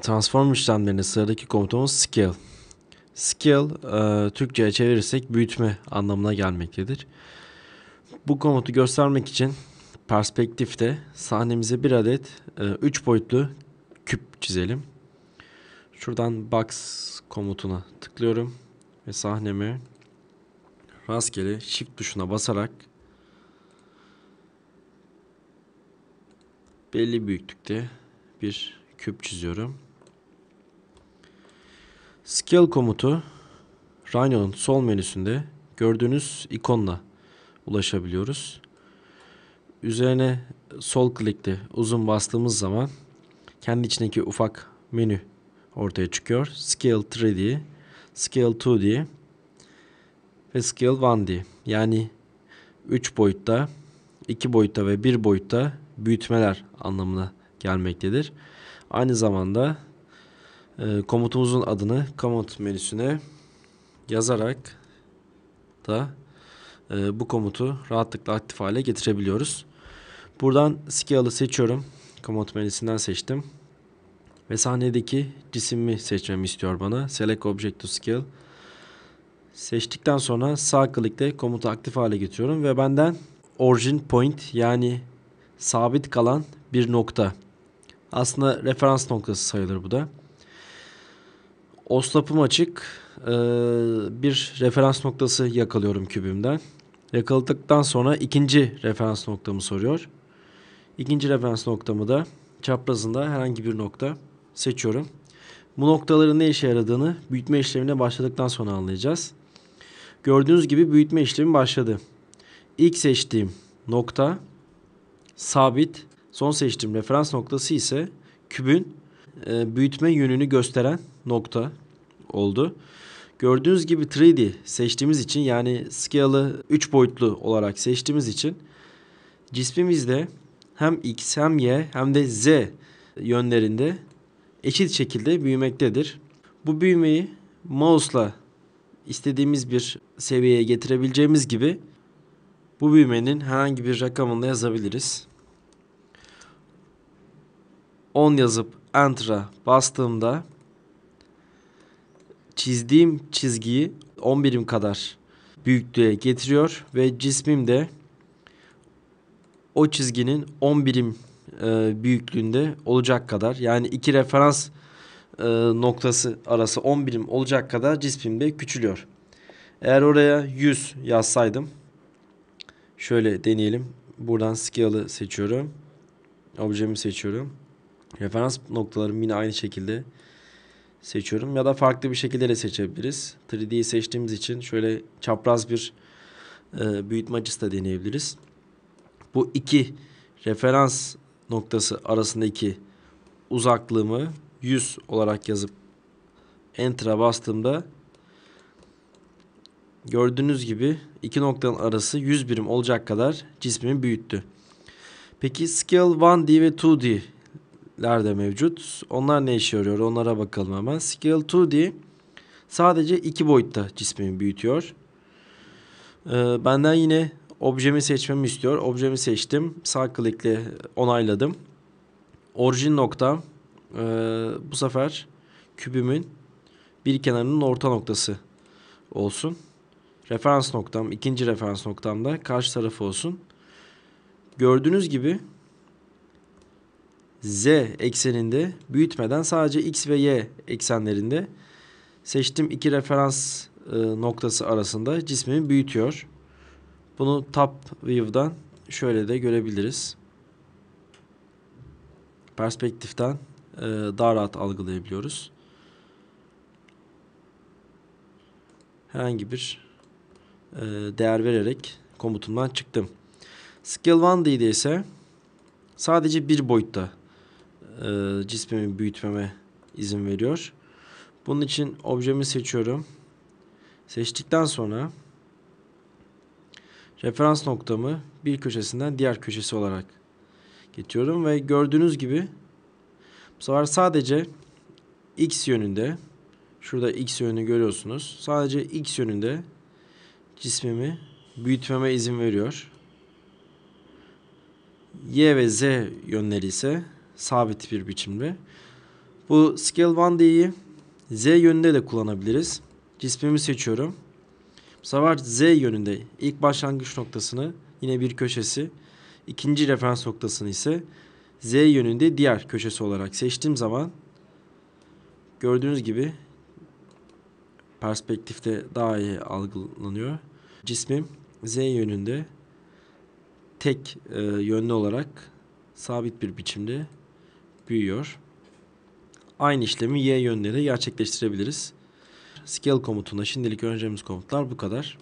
transform işlemlerinin sıradaki komutumuz scale. Scale e, Türkçe'ye çevirirsek büyütme anlamına gelmektedir. Bu komutu göstermek için perspektifte sahnemize bir adet 3 e, boyutlu küp çizelim. Şuradan box komutuna tıklıyorum ve sahnemi rastgele shift tuşuna basarak belli büyüklükte bir küp çiziyorum. Scale komutu Rhino'nun sol menüsünde gördüğünüz ikonla ulaşabiliyoruz. Üzerine sol klikle uzun bastığımız zaman kendi içindeki ufak menü ortaya çıkıyor. Scale 3 d Scale 2 d ve Scale 1 d Yani 3 boyutta, 2 boyutta ve 1 boyutta büyütmeler anlamına gelmektedir. Aynı zamanda e, komutumuzun adını komut menüsüne yazarak da e, bu komutu rahatlıkla aktif hale getirebiliyoruz. Buradan scale'ı seçiyorum. Komut menüsünden seçtim. Ve sahnedeki cisimi seçmemi istiyor bana. Select Object to Scale. Seçtikten sonra sağ klikle komutu aktif hale getiriyorum ve benden origin point yani sabit kalan bir nokta aslında referans noktası sayılır bu da. Oslapım açık. Ee, bir referans noktası yakalıyorum kübümden. Yakaladıktan sonra ikinci referans noktamı soruyor. İkinci referans noktamı da çaprazında herhangi bir nokta seçiyorum. Bu noktaların ne işe yaradığını büyütme işlemine başladıktan sonra anlayacağız. Gördüğünüz gibi büyütme işlemi başladı. İlk seçtiğim nokta sabit Son seçtiğim referans noktası ise kübün e, büyütme yönünü gösteren nokta oldu. Gördüğünüz gibi 3D seçtiğimiz için yani scale'ı 3 boyutlu olarak seçtiğimiz için cismimizde hem x hem y hem de z yönlerinde eşit şekilde büyümektedir. Bu büyümeyi mouse'la istediğimiz bir seviyeye getirebileceğimiz gibi bu büyümenin herhangi bir rakamını yazabiliriz. 10 yazıp enter'a bastığımda çizdiğim çizgiyi 10 birim kadar büyüklüğe getiriyor ve cismim de o çizginin 10 birim e, büyüklüğünde olacak kadar yani iki referans e, noktası arası 10 birim olacak kadar de küçülüyor. Eğer oraya 100 yazsaydım şöyle deneyelim. Buradan scale'ı seçiyorum. Objemi seçiyorum. Referans noktalarımı yine aynı şekilde seçiyorum. Ya da farklı bir şekilde de seçebiliriz. 3D'yi seçtiğimiz için şöyle çapraz bir e, büyütme açısı da deneyebiliriz. Bu iki referans noktası arasındaki uzaklığımı 100 olarak yazıp Enter'a bastığımda gördüğünüz gibi iki noktanın arası 100 birim olacak kadar cismimi büyüttü. Peki Scale 1D ve 2D ler de mevcut. Onlar ne işe yarıyor onlara bakalım hemen. Scale 2D sadece iki boyutta cismimi büyütüyor. Ee, benden yine objemi seçmemi istiyor. Objemi seçtim. Sağ klikle onayladım. Orijin nokta e, bu sefer kübümün bir kenarının orta noktası olsun. Referans noktam, ikinci referans noktam da karşı tarafı olsun. Gördüğünüz gibi z ekseninde büyütmeden sadece x ve y eksenlerinde seçtim iki referans e, noktası arasında cismimi büyütüyor. Bunu top view'dan şöyle de görebiliriz. Perspektiften e, daha rahat algılayabiliyoruz. Herhangi bir e, değer vererek komutumdan çıktım. Scale 1D'de ise sadece bir boyutta e, cismimi büyütmeme izin veriyor. Bunun için objemi seçiyorum. Seçtikten sonra referans noktamı bir köşesinden diğer köşesi olarak geçiyorum ve gördüğünüz gibi bu sefer sadece x yönünde şurada x yönünü görüyorsunuz. Sadece x yönünde cismimi büyütmeme izin veriyor. Y ve Z yönleri ise sabit bir biçimde. Bu Scale 1D'yi Z yönünde de kullanabiliriz. Cismimi seçiyorum. Bu sefer Z yönünde ilk başlangıç noktasını yine bir köşesi, ikinci referans noktasını ise Z yönünde diğer köşesi olarak seçtiğim zaman gördüğünüz gibi perspektifte daha iyi algılanıyor. Cismim Z yönünde tek e, yönlü olarak sabit bir biçimde büyüyor. Aynı işlemi y yönleri gerçekleştirebiliriz. Scale komutunda şimdilik öğreneceğimiz komutlar bu kadar.